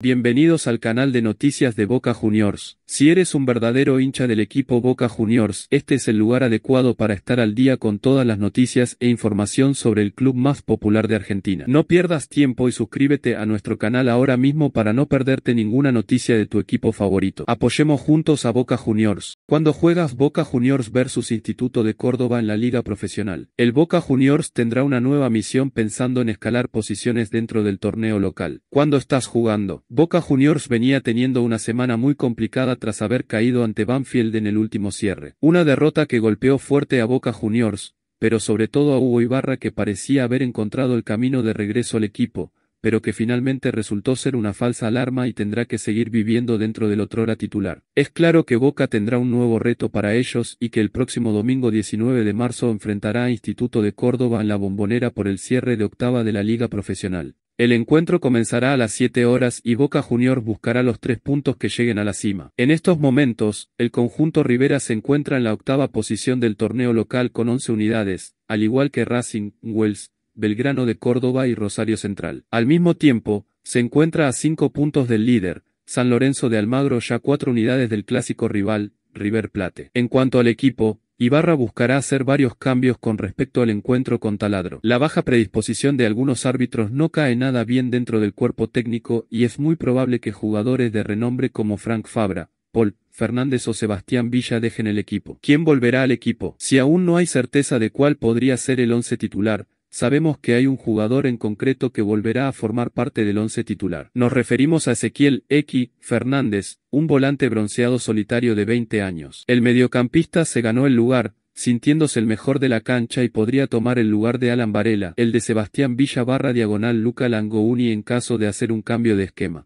Bienvenidos al canal de noticias de Boca Juniors. Si eres un verdadero hincha del equipo Boca Juniors, este es el lugar adecuado para estar al día con todas las noticias e información sobre el club más popular de Argentina. No pierdas tiempo y suscríbete a nuestro canal ahora mismo para no perderte ninguna noticia de tu equipo favorito. Apoyemos juntos a Boca Juniors. Cuando juegas Boca Juniors versus Instituto de Córdoba en la Liga Profesional, el Boca Juniors tendrá una nueva misión pensando en escalar posiciones dentro del torneo local. Cuando estás jugando? Boca Juniors venía teniendo una semana muy complicada tras haber caído ante Banfield en el último cierre. Una derrota que golpeó fuerte a Boca Juniors, pero sobre todo a Hugo Ibarra que parecía haber encontrado el camino de regreso al equipo, pero que finalmente resultó ser una falsa alarma y tendrá que seguir viviendo dentro del otrora titular. Es claro que Boca tendrá un nuevo reto para ellos y que el próximo domingo 19 de marzo enfrentará a Instituto de Córdoba en la bombonera por el cierre de octava de la Liga Profesional. El encuentro comenzará a las 7 horas y Boca Junior buscará los tres puntos que lleguen a la cima. En estos momentos, el conjunto Rivera se encuentra en la octava posición del torneo local con 11 unidades, al igual que Racing, Wells, Belgrano de Córdoba y Rosario Central. Al mismo tiempo, se encuentra a 5 puntos del líder, San Lorenzo de Almagro ya 4 unidades del clásico rival, River Plate. En cuanto al equipo, Ibarra buscará hacer varios cambios con respecto al encuentro con Taladro. La baja predisposición de algunos árbitros no cae nada bien dentro del cuerpo técnico y es muy probable que jugadores de renombre como Frank Fabra, Paul, Fernández o Sebastián Villa dejen el equipo. ¿Quién volverá al equipo? Si aún no hay certeza de cuál podría ser el once titular, Sabemos que hay un jugador en concreto que volverá a formar parte del once titular. Nos referimos a Ezequiel X Fernández, un volante bronceado solitario de 20 años. El mediocampista se ganó el lugar, sintiéndose el mejor de la cancha y podría tomar el lugar de Alan Varela, el de Sebastián Villa barra diagonal Luca Langouni en caso de hacer un cambio de esquema.